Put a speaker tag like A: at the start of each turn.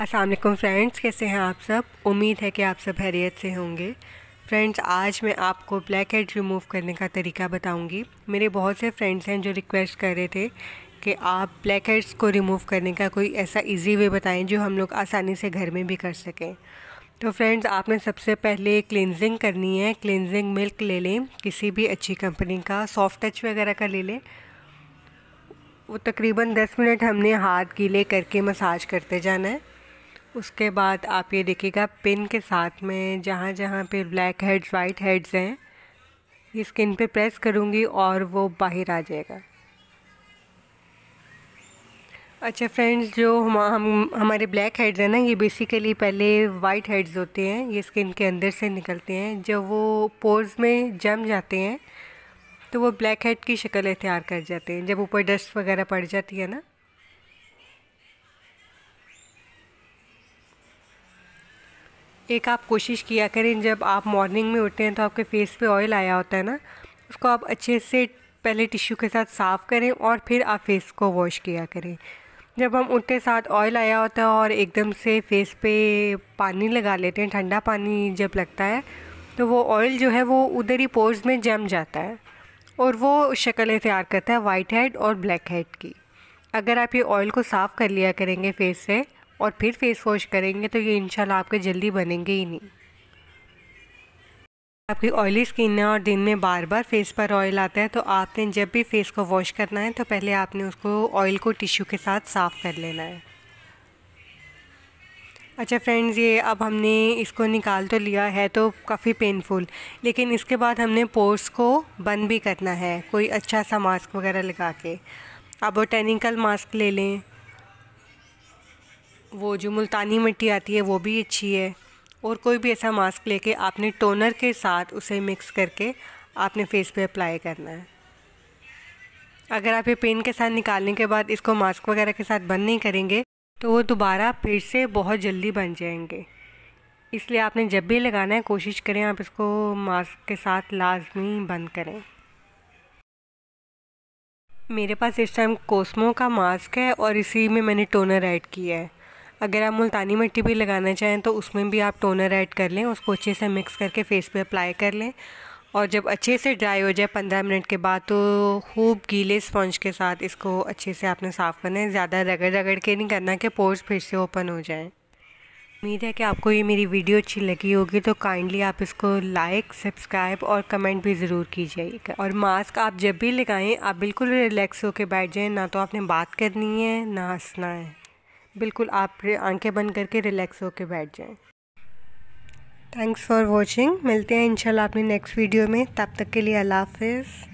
A: Aslam friends कैसे हैं आप सब उम्मीद है कि आप सब हैरियत से होंगे फ्रेंड्स आज मैं आपको ब्लैक हेड रिमूव करने का तरीका बताऊंगी मेरे बहुत से फ्रेंड्स हैं जो रिक्वेस्ट कर रहे थे कि आप ब्लैक हेड्स को रिमूव करने का कोई ऐसा इजी वे बताएं जो हम लोग आसानी से घर में भी कर सकें तो फ्रेंड्स आपने सबसे पहले क्लिनजिंग करनी है क्लिनजिंग मिल्क ले लें किसी भी अच्छी कंपनी का सॉफ्ट टच वगैरह का ले लें वो तकरीबन 10 मिनट हमने हाथ गीले करके मसाज करते जाना है उसके बाद आप ये देखिएगा पिन के साथ में जहाँ जहाँ पे ब्लैक हेड्स वाइट हेड्स हैं ये स्किन पे प्रेस करूँगी और वो बाहर आ जाएगा अच्छा फ्रेंड्स जो हम हम हमारे ब्लैक हेड्स हैं ना ये बेसिकली पहले वाइट हेड्स होते हैं ये स्किन के अंदर से निकलते हैं जब वो पोर्स में जम जाते हैं तो वो ब्लैक हेड की शक्ल अख्तियार कर जाते हैं जब ऊपर डस्ट वगैरह पड़ जाती है ना एक आप कोशिश किया करें जब आप मॉर्निंग में उठते हैं तो आपके फेस पे ऑयल आया होता है ना उसको आप अच्छे से पहले टिश्यू के साथ साफ़ करें और फिर आप फेस को वॉश किया करें जब हम उठते साथ ऑयल आया होता है और एकदम से फेस पे पानी लगा लेते हैं ठंडा पानी जब लगता है तो वो ऑयल जो है वो उधर ही पोर्स में जम जाता है और वो शक्ल तैयार करता है वाइट हेड और ब्लैक हेड की अगर आप ये ऑयल को साफ़ कर लिया करेंगे फेस से और फिर फेस वॉश करेंगे तो ये इंशाल्लाह आपके जल्दी बनेंगे ही नहीं आपकी ऑयली स्किन है और दिन में बार बार फेस पर ऑयल आता है तो आपने जब भी फेस को वॉश करना है तो पहले आपने उसको ऑयल को टिश्यू के साथ साफ़ कर लेना है अच्छा फ्रेंड्स ये अब हमने इसको निकाल तो लिया है तो काफ़ी पेनफुल लेकिन इसके बाद हमने पोर्स को बंद भी करना है कोई अच्छा सा मास्क वगैरह लगा के आप बोटेनिकल मास्क ले लें वो जो मुल्तानी मिट्टी आती है वो भी अच्छी है और कोई भी ऐसा मास्क लेके आपने टोनर के साथ उसे मिक्स करके आपने फेस पे अप्लाई करना है अगर आप ये पेन के साथ निकालने के बाद इसको मास्क वगैरह के साथ बंद नहीं करेंगे तो वो दोबारा फिर से बहुत जल्दी बन जाएंगे इसलिए आपने जब भी लगाना है कोशिश करें आप इसको मास्क के साथ लाजमी बंद करें मेरे पास इस टाइम कोस्मो का मास्क है और इसी में मैंने टोनर ऐड किया है अगर आप मुल्तानी मिट्टी भी लगाना चाहें तो उसमें भी आप टोनर ऐड कर लें उसको अच्छे से मिक्स करके फेस पे अप्लाई कर लें और जब अच्छे से ड्राई हो जाए पंद्रह मिनट के बाद तो खूब गीले स्पंज के साथ इसको अच्छे से आपने साफ़ करना है ज़्यादा रगड़ रगड़ के नहीं करना कि पोर्स फिर से ओपन हो जाएँ उम्मीद है कि आपको ये मेरी वीडियो अच्छी लगी होगी तो काइंडली आप इसको लाइक सब्सक्राइब और कमेंट भी ज़रूर कीजिएगा और मास्क आप जब भी लगाएं आप बिल्कुल रिलैक्स होकर बैठ जाएं ना तो आपने बात करनी है ना हंसना है बिल्कुल आप आंखें बंद करके रिलैक्स होकर बैठ जाएं थैंक्स फॉर वॉचिंग मिलते हैं इंशाल्लाह अपने नेक्स्ट वीडियो में तब तक के लिए अल्लाह हाफिज़